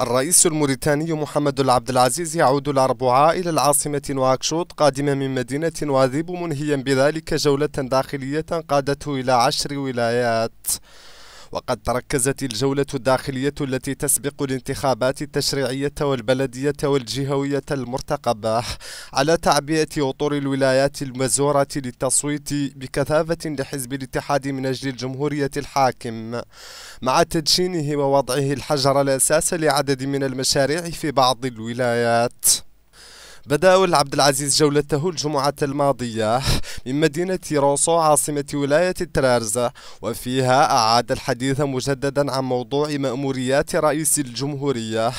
الرئيس الموريتاني محمد العبد العزيز يعود الأربعاء إلى العاصمة نواكشوط قادما من مدينة وذيب منهيا بذلك جولة داخلية قادته إلى عشر ولايات وقد تركزت الجولة الداخلية التي تسبق الانتخابات التشريعية والبلدية والجهوية المرتقبة على تعبئة أطر الولايات المزورة للتصويت بكثافة لحزب الاتحاد من أجل الجمهورية الحاكم مع تدشينه ووضعه الحجر الأساس لعدد من المشاريع في بعض الولايات بدأ العبد العزيز جولته الجمعة الماضية من مدينة روسو عاصمة ولاية طرابز وفيها أعاد الحديث مجددا عن موضوع مأموريات رئيس الجمهورية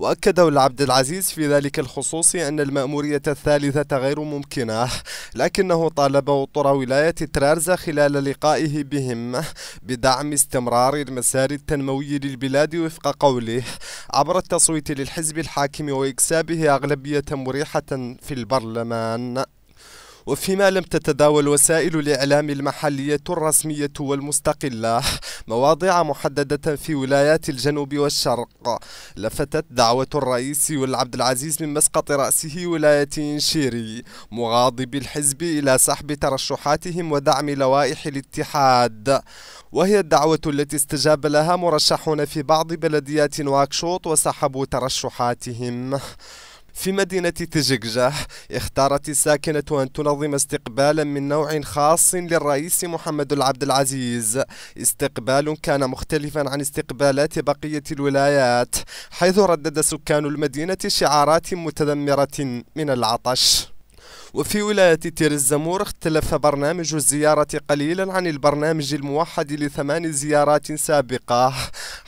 وأكد العبد العزيز في ذلك الخصوص أن المأمورية الثالثة غير ممكنة لكنه طالب وطر ولاية ترارزا خلال لقائه بهم بدعم استمرار المسار التنموي للبلاد وفق قوله عبر التصويت للحزب الحاكم وإكسابه أغلبية مريحة في البرلمان وفيما لم تتداول وسائل الإعلام المحلية الرسمية والمستقلة مواضيع محددة في ولايات الجنوب والشرق لفتت دعوة الرئيس والعبد العزيز من مسقط رأسه ولاية شيري مغاضب الحزب إلى سحب ترشحاتهم ودعم لوائح الاتحاد وهي الدعوة التي استجاب لها مرشحون في بعض بلديات نواكشوط وسحبوا ترشحاتهم في مدينة تجكجاح اختارت الساكنة أن تنظم استقبالا من نوع خاص للرئيس محمد العبد العزيز استقبال كان مختلفا عن استقبالات بقية الولايات حيث ردد سكان المدينة شعارات متذمرة من العطش وفي ولاية تير الزمور اختلف برنامج الزيارة قليلا عن البرنامج الموحد لثمان زيارات سابقة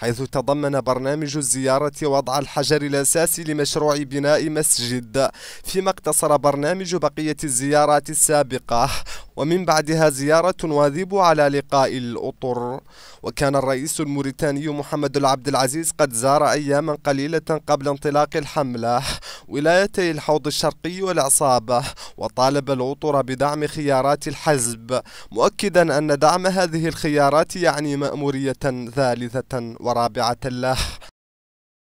حيث تضمن برنامج الزيارة وضع الحجر الأساسي لمشروع بناء مسجد فيما اقتصر برنامج بقية الزيارات السابقة ومن بعدها زيارة واذب على لقاء الأطر وكان الرئيس الموريتاني محمد العبد العزيز قد زار أياما قليلة قبل انطلاق الحملة ولايتي الحوض الشرقي والعصابة وطالب العطر بدعم خيارات الحزب مؤكدا أن دعم هذه الخيارات يعني مأمورية ثالثة ورابعة له